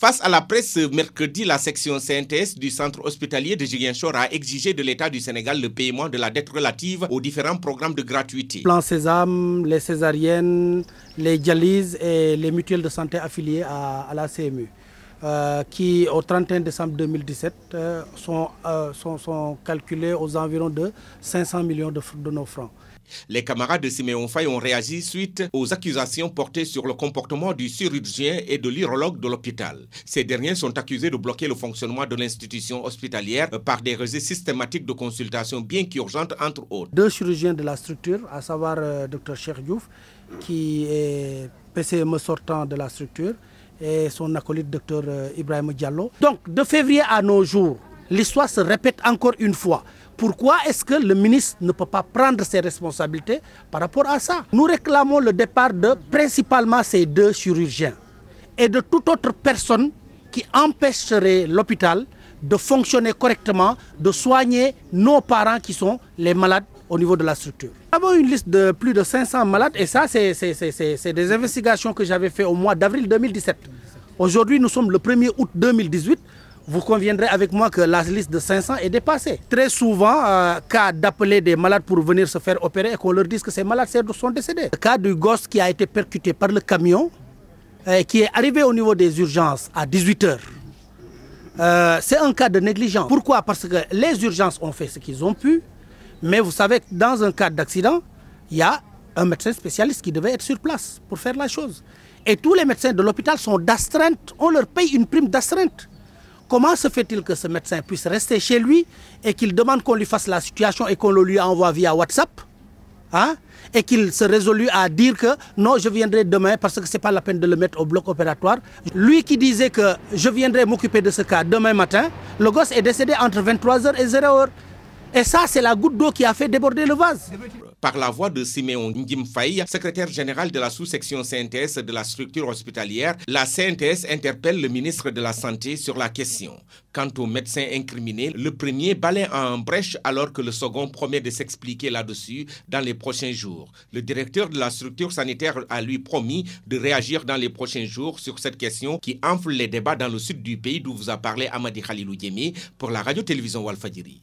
Face à la presse mercredi, la section synthèse du centre hospitalier de Chor a exigé de l'État du Sénégal le paiement de la dette relative aux différents programmes de gratuité. Plan Sésame, les césariennes, les dialyses et les mutuelles de santé affiliées à, la CMU. Euh, qui au 31 décembre 2017 euh, sont, euh, calculés aux environs de 500 millions de, de nos francs. Les camarades de Siméon Fay ont réagi suite aux accusations portées sur le comportement du chirurgien et de l'irologue de l'hôpital. Ces derniers sont accusés de bloquer le fonctionnement de l'institution hospitalière par des rejets systématiques de consultations bien qu'urgentes entre autres. Deux chirurgiens de la structure, à savoir euh, Dr Cheikh Diouf, qui est PCM sortant de la structure, et son acolyte Dr euh, Ibrahim Diallo. Donc de février à nos jours, l'histoire se répète encore une fois. Pourquoi est-ce que le ministre ne peut pas prendre ses responsabilités par rapport à ça Nous réclamons le départ de principalement ces deux chirurgiens et de toute autre personne qui empêcherait l'hôpital de fonctionner correctement, de soigner nos parents qui sont les malades au niveau de la structure. Nous avons une liste de plus de 500 malades et ça, c'est des investigations que j'avais fait au mois d'avril 2017. Aujourd'hui, nous sommes le 1er août 2018 vous conviendrez avec moi que la liste de 500 est dépassée. Très souvent, euh, cas d'appeler des malades pour venir se faire opérer et qu'on leur dise que ces malades sont décédés. Le cas du gosse qui a été percuté par le camion, et euh, qui est arrivé au niveau des urgences à 18h. Euh, c'est un cas de négligence. Pourquoi Parce que les urgences ont fait ce qu'ils ont pu, mais vous savez que dans un cas d'accident, il y a un médecin spécialiste qui devait être sur place pour faire la chose. Et tous les médecins de l'hôpital sont d'astreinte, on leur paye une prime d'astreinte. Comment se fait-il que ce médecin puisse rester chez lui et qu'il demande qu'on lui fasse la situation et qu'on le lui envoie via WhatsApp hein, Et qu'il se résolue à dire que non, je viendrai demain parce que ce n'est pas la peine de le mettre au bloc opératoire. Lui qui disait que je viendrai m'occuper de ce cas demain matin, le gosse est décédé entre 23h et 0h. Et ça, c'est la goutte d'eau qui a fait déborder le vase par la voix de Siméon Ngimfaï, secrétaire général de la sous-section CNTS de la structure hospitalière, la CNTS interpelle le ministre de la Santé sur la question. Quant aux médecins incriminés, le premier balaie en brèche alors que le second promet de s'expliquer là-dessus dans les prochains jours. Le directeur de la structure sanitaire a lui promis de réagir dans les prochains jours sur cette question qui enfle les débats dans le sud du pays d'où vous a parlé Amadi Khalilou pour la radio-télévision Walfadiri.